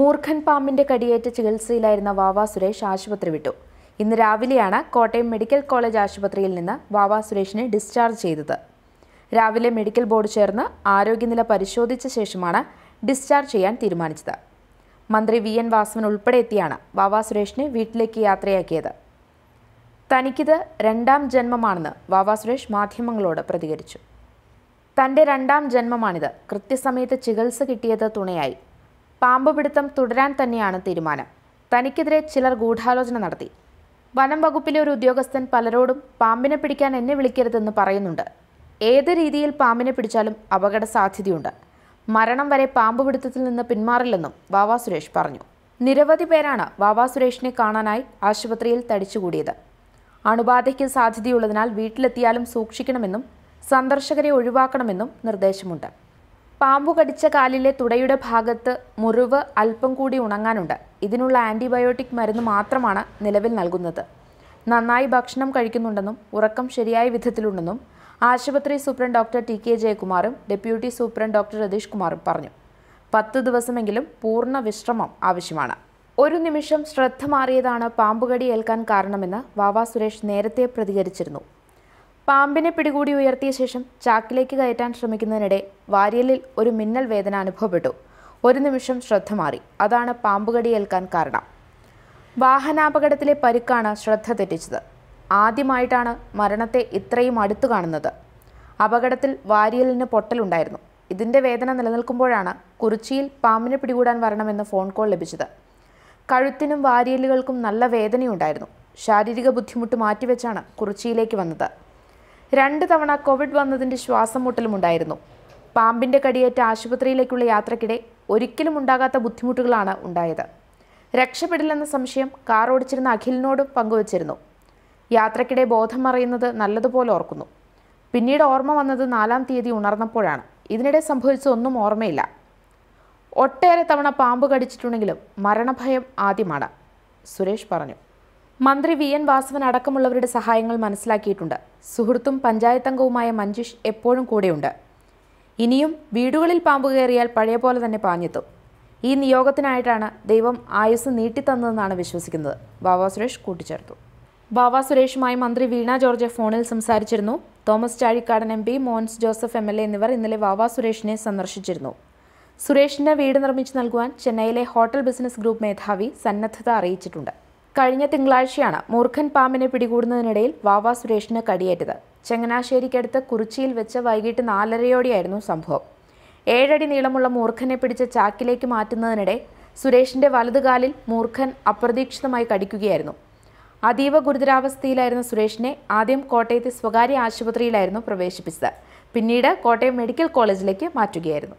മൂർഖൻ പാമ്പിന്റെ കടിയേറ്റ ചികിത്സയിലായിരുന്ന വാവ സുരേഷ് ആശുപത്രി വിട്ടു ഇന്ന് രാവിലെയാണ് കോട്ടയം മെഡിക്കൽ കോളേജ് ആശുപത്രിയിൽ നിന്ന് വാവ സുരേഷിനെ ഡിസ്ചാർജ് ചെയ്തത് രാവിലെ മെഡിക്കൽ ബോർഡ് ചേർന്ന് ആരോഗ്യനില പരിശോധിച്ച ശേഷമാണ് ഡിസ്ചാർജ് ചെയ്യാൻ തീരുമാനിച്ചത് മന്ത്രി വി എൻ വാസവൻ ഉൾപ്പെടെ എത്തിയാണ് വാവ സുരേഷിനെ വീട്ടിലേക്ക് യാത്രയാക്കിയത് തനിക്കിത് രണ്ടാം ജന്മമാണെന്ന് വാവ സുരേഷ് മാധ്യമങ്ങളോട് പ്രതികരിച്ചു തന്റെ രണ്ടാം ജന്മമാണിത് കൃത്യസമയത്ത് ചികിത്സ കിട്ടിയത് തുണയായി പാമ്പുപിടുത്തം തുടരാൻ തന്നെയാണ് തീരുമാനം തനിക്കെതിരെ ചിലർ ഗൂഢാലോചന നടത്തി വനം വകുപ്പിലെ ഒരു ഉദ്യോഗസ്ഥൻ പലരോടും പാമ്പിനെ പിടിക്കാൻ എന്നെ വിളിക്കരുതെന്ന് പറയുന്നുണ്ട് ഏത് രീതിയിൽ പാമ്പിനെ പിടിച്ചാലും അപകട സാധ്യതയുണ്ട് മരണം വരെ പാമ്പുപിടുത്തത്തിൽ നിന്ന് പിന്മാറില്ലെന്നും വാവാ സുരേഷ് പറഞ്ഞു നിരവധി പേരാണ് വാവാ സുരേഷിനെ കാണാനായി ആശുപത്രിയിൽ തടിച്ചുകൂടിയത് അണുബാധയ്ക്ക് സാധ്യതയുള്ളതിനാൽ വീട്ടിലെത്തിയാലും സൂക്ഷിക്കണമെന്നും സന്ദർശകരെ ഒഴിവാക്കണമെന്നും നിർദ്ദേശമുണ്ട് പാമ്പു കടിച്ച കാലിലെ തുടയുടെ ഭാഗത്ത് മുറിവ് അല്പം കൂടി ഉണങ്ങാനുണ്ട് ഇതിനുള്ള ആൻറ്റിബയോട്ടിക് മരുന്ന് മാത്രമാണ് നിലവിൽ നൽകുന്നത് നന്നായി ഭക്ഷണം കഴിക്കുന്നുണ്ടെന്നും ഉറക്കം ശരിയായ വിധത്തിലുണ്ടെന്നും ആശുപത്രി സൂപ്രണ്ട് ഡോക്ടർ ടി കെ ജയകുമാറും ഡെപ്യൂട്ടി സൂപ്രണ്ട് ഡോക്ടർ രതീഷ് കുമാറും പറഞ്ഞു പത്ത് ദിവസമെങ്കിലും പൂർണ്ണ വിശ്രമം ആവശ്യമാണ് ഒരു നിമിഷം ശ്രദ്ധ മാറിയതാണ് പാമ്പുകടി ഏൽക്കാൻ കാരണമെന്ന് വാവാ സുരേഷ് നേരത്തെ പ്രതികരിച്ചിരുന്നു പാമ്പിനെ പിടികൂടി ഉയർത്തിയ ശേഷം ചാക്കിലേക്ക് കയറ്റാൻ ശ്രമിക്കുന്നതിനിടെ വാര്യലിൽ ഒരു മിന്നൽ വേദന അനുഭവപ്പെട്ടു ഒരു നിമിഷം ശ്രദ്ധ മാറി അതാണ് പാമ്പുകടി ഏൽക്കാൻ കാരണം വാഹനാപകടത്തിലെ പരുക്കാണ് ശ്രദ്ധ തെറ്റിച്ചത് ആദ്യമായിട്ടാണ് മരണത്തെ ഇത്രയും അടുത്തു കാണുന്നത് അപകടത്തിൽ വാര്യലിന് പൊട്ടലുണ്ടായിരുന്നു ഇതിൻ്റെ വേദന നിലനിൽക്കുമ്പോഴാണ് കുറിച്ചിയിൽ പാമ്പിനെ പിടികൂടാൻ വരണമെന്ന് ഫോൺ കോൾ ലഭിച്ചത് കഴുത്തിനും വാരിയലുകൾക്കും നല്ല വേദനയുണ്ടായിരുന്നു ശാരീരിക ബുദ്ധിമുട്ട് മാറ്റിവെച്ചാണ് കുറിച്ചിയിലേക്ക് വന്നത് രണ്ട് തവണ കോവിഡ് വന്നതിൻ്റെ മുട്ടലുമുണ്ടായിരുന്നു പാമ്പിൻ്റെ കടിയേറ്റ ആശുപത്രിയിലേക്കുള്ള യാത്രക്കിടെ ഒരിക്കലും ഉണ്ടാകാത്ത ബുദ്ധിമുട്ടുകളാണ് ഉണ്ടായത് രക്ഷപ്പെടില്ലെന്ന സംശയം കാർ ഓടിച്ചിരുന്ന അഖിലിനോടും പങ്കുവച്ചിരുന്നു യാത്രക്കിടെ ബോധം അറിയുന്നത് നല്ലതുപോലെ ഓർക്കുന്നു പിന്നീട് ഓർമ്മ വന്നത് നാലാം തീയതി ഉണർന്നപ്പോഴാണ് ഇതിനിടെ സംഭവിച്ചതൊന്നും ഓർമ്മയില്ല ഒട്ടേറെ തവണ പാമ്പ് കടിച്ചിട്ടുണ്ടെങ്കിലും മരണഭയം ആദ്യമാണ് സുരേഷ് പറഞ്ഞു മന്ത്രി വി എൻ വാസവൻ അടക്കമുള്ളവരുടെ സഹായങ്ങൾ മനസ്സിലാക്കിയിട്ടുണ്ട് സുഹൃത്തും പഞ്ചായത്തംഗവുമായ മഞ്ജുഷ് എപ്പോഴും കൂടെയുണ്ട് ഇനിയും വീടുകളിൽ പാമ്പ് കയറിയാൽ പഴയ പോലെ തന്നെ പാഞ്ഞെത്തും ഈ നിയോഗത്തിനായിട്ടാണ് ദൈവം ആയുസ് നീട്ടിത്തന്നതെന്നാണ് വിശ്വസിക്കുന്നത് ബാബാ സുരേഷ് കൂട്ടിച്ചേർത്തു ബാബാ സുരേഷുമായി മന്ത്രി വീണ ജോർജ് ഫോണിൽ സംസാരിച്ചിരുന്നു Thomas Chazhikadan M P Mons Joseph M L A എന്നിവർ ഇന്നലെ വാവാ സുരേഷിനെ സന്ദർശിച്ചിരുന്നു സുരേഷിന് വീട് നിർമ്മിച്ചു നൽകുവാൻ ചെന്നൈയിലെ ഹോട്ടൽ ബിസിനസ് ഗ്രൂപ്പ് മേധാവി സന്നദ്ധത അറിയിച്ചിട്ടുണ്ട് കഴിഞ്ഞ തിങ്കളാഴ്ചയാണ് മൂർഖൻ പാമ്പിനെ പിടികൂടുന്നതിനിടയിൽ വാവ സുരേഷിന് കടിയേറ്റത് ചങ്ങനാശ്ശേരിക്കടുത്ത് കുറിച്ചിയിൽ വെച്ച് വൈകിട്ട് നാലരയോടെയായിരുന്നു സംഭവം ഏഴടി നീളമുള്ള മൂർഖനെ പിടിച്ച് ചാക്കിലേക്ക് മാറ്റുന്നതിനിടെ സുരേഷിന്റെ വലതുകാലിൽ മൂർഖൻ അപ്രതീക്ഷിതമായി കടിക്കുകയായിരുന്നു അതീവ ഗുരുതരാവസ്ഥയിലായിരുന്ന സുരേഷിനെ ആദ്യം കോട്ടയത്തെ സ്വകാര്യ ആശുപത്രിയിലായിരുന്നു പ്രവേശിപ്പിച്ചത് പിന്നീട് കോട്ടയം മെഡിക്കൽ കോളേജിലേക്ക് മാറ്റുകയായിരുന്നു